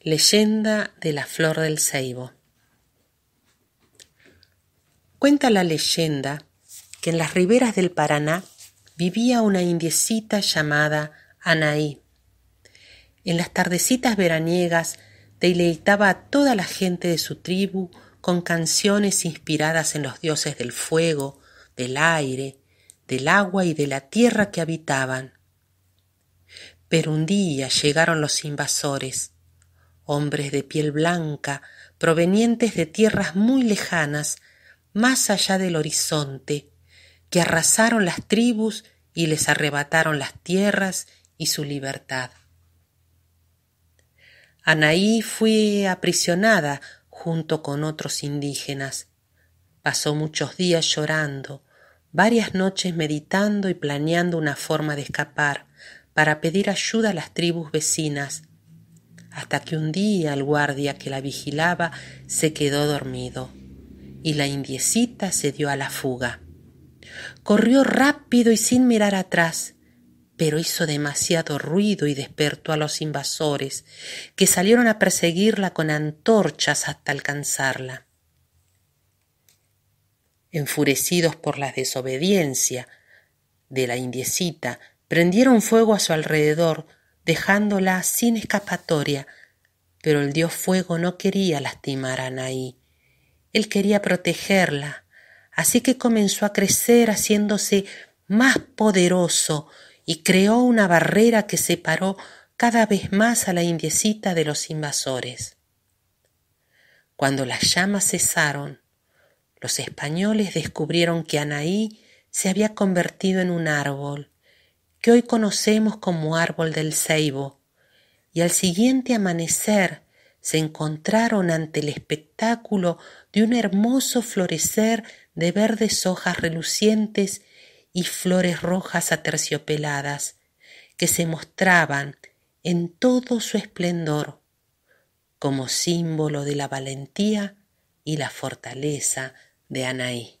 Leyenda de la Flor del Ceibo. Cuenta la leyenda que en las riberas del Paraná vivía una indiecita llamada Anaí. En las tardecitas veraniegas deleitaba a toda la gente de su tribu con canciones inspiradas en los dioses del fuego, del aire, del agua y de la tierra que habitaban. Pero un día llegaron los invasores hombres de piel blanca, provenientes de tierras muy lejanas, más allá del horizonte, que arrasaron las tribus y les arrebataron las tierras y su libertad. Anaí fue aprisionada junto con otros indígenas. Pasó muchos días llorando, varias noches meditando y planeando una forma de escapar para pedir ayuda a las tribus vecinas, hasta que un día el guardia que la vigilaba se quedó dormido y la indiecita se dio a la fuga. Corrió rápido y sin mirar atrás, pero hizo demasiado ruido y despertó a los invasores, que salieron a perseguirla con antorchas hasta alcanzarla. Enfurecidos por la desobediencia de la indiecita, prendieron fuego a su alrededor, dejándola sin escapatoria, pero el dios fuego no quería lastimar a Anaí. Él quería protegerla, así que comenzó a crecer haciéndose más poderoso y creó una barrera que separó cada vez más a la indiecita de los invasores. Cuando las llamas cesaron, los españoles descubrieron que Anaí se había convertido en un árbol que hoy conocemos como árbol del ceibo, y al siguiente amanecer se encontraron ante el espectáculo de un hermoso florecer de verdes hojas relucientes y flores rojas aterciopeladas, que se mostraban en todo su esplendor, como símbolo de la valentía y la fortaleza de Anaí.